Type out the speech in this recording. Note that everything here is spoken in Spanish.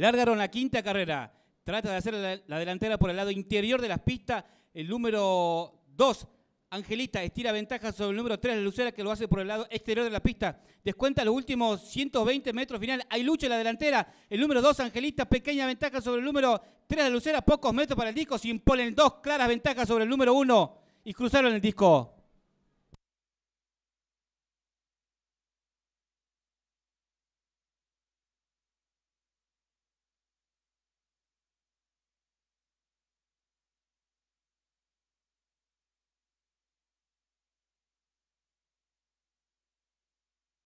Largaron la quinta carrera. Trata de hacer la, delantera por el lado interior de las pistas. El número 2, Angelita, estira ventaja sobre el número 3, la Lucera, que lo hace por el lado exterior de la pista. Descuenta los últimos 120 metros final. Hay lucha en la delantera. El número 2, Angelita, pequeña ventaja sobre el número 3, la Lucera. Pocos metros para el disco. Se imponen dos claras ventajas sobre el número 1 y cruzaron el disco.